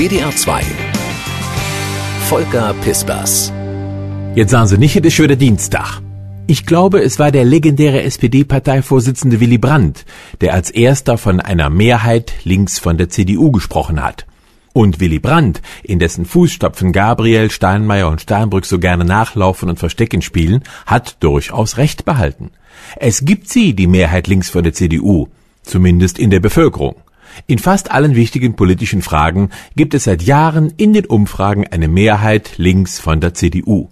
WDR 2 Volker Pispers Jetzt sagen Sie nicht, es ist schon wieder Dienstag. Ich glaube, es war der legendäre SPD-Parteivorsitzende Willy Brandt, der als erster von einer Mehrheit links von der CDU gesprochen hat. Und Willy Brandt, in dessen Fußstapfen Gabriel, Steinmeier und Steinbrück so gerne nachlaufen und Verstecken spielen, hat durchaus Recht behalten. Es gibt sie, die Mehrheit links von der CDU, zumindest in der Bevölkerung. In fast allen wichtigen politischen Fragen gibt es seit Jahren in den Umfragen eine Mehrheit links von der CDU.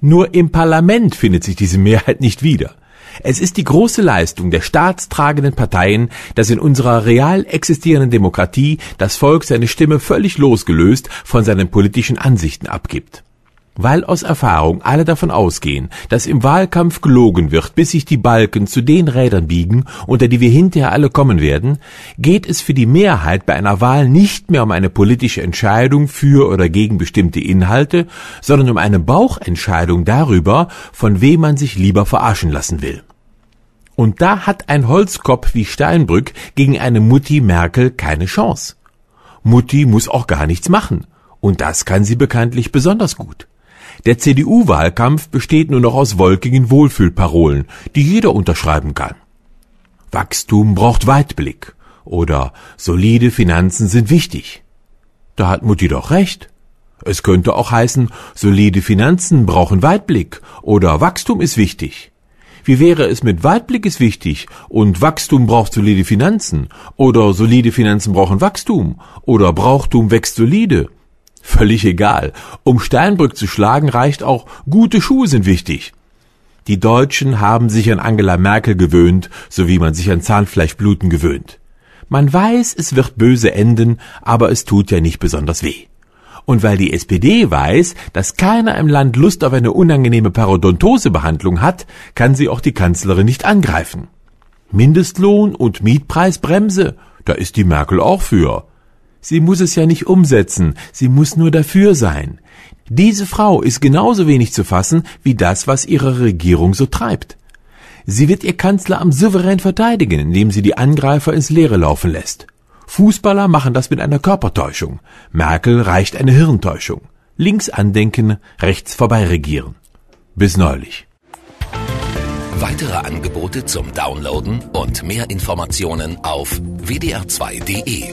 Nur im Parlament findet sich diese Mehrheit nicht wieder. Es ist die große Leistung der staatstragenden Parteien, dass in unserer real existierenden Demokratie das Volk seine Stimme völlig losgelöst von seinen politischen Ansichten abgibt weil aus Erfahrung alle davon ausgehen, dass im Wahlkampf gelogen wird, bis sich die Balken zu den Rädern biegen, unter die wir hinterher alle kommen werden, geht es für die Mehrheit bei einer Wahl nicht mehr um eine politische Entscheidung für oder gegen bestimmte Inhalte, sondern um eine Bauchentscheidung darüber, von wem man sich lieber verarschen lassen will. Und da hat ein Holzkopf wie Steinbrück gegen eine Mutti Merkel keine Chance. Mutti muss auch gar nichts machen. Und das kann sie bekanntlich besonders gut. Der CDU-Wahlkampf besteht nur noch aus wolkigen Wohlfühlparolen, die jeder unterschreiben kann. Wachstum braucht Weitblick oder solide Finanzen sind wichtig. Da hat Mutti doch recht. Es könnte auch heißen, solide Finanzen brauchen Weitblick oder Wachstum ist wichtig. Wie wäre es mit Weitblick ist wichtig und Wachstum braucht solide Finanzen oder solide Finanzen brauchen Wachstum oder Brauchtum wächst solide Völlig egal. Um Steinbrück zu schlagen, reicht auch gute Schuhe sind wichtig. Die Deutschen haben sich an Angela Merkel gewöhnt, so wie man sich an Zahnfleischbluten gewöhnt. Man weiß, es wird böse enden, aber es tut ja nicht besonders weh. Und weil die SPD weiß, dass keiner im Land Lust auf eine unangenehme Parodontosebehandlung hat, kann sie auch die Kanzlerin nicht angreifen. Mindestlohn und Mietpreisbremse, da ist die Merkel auch für. Sie muss es ja nicht umsetzen, sie muss nur dafür sein. Diese Frau ist genauso wenig zu fassen wie das, was ihre Regierung so treibt. Sie wird ihr Kanzleramt souverän verteidigen, indem sie die Angreifer ins Leere laufen lässt. Fußballer machen das mit einer Körpertäuschung. Merkel reicht eine Hirntäuschung. Links andenken, rechts vorbei regieren. Bis neulich. Weitere Angebote zum Downloaden und mehr Informationen auf wdr2.de.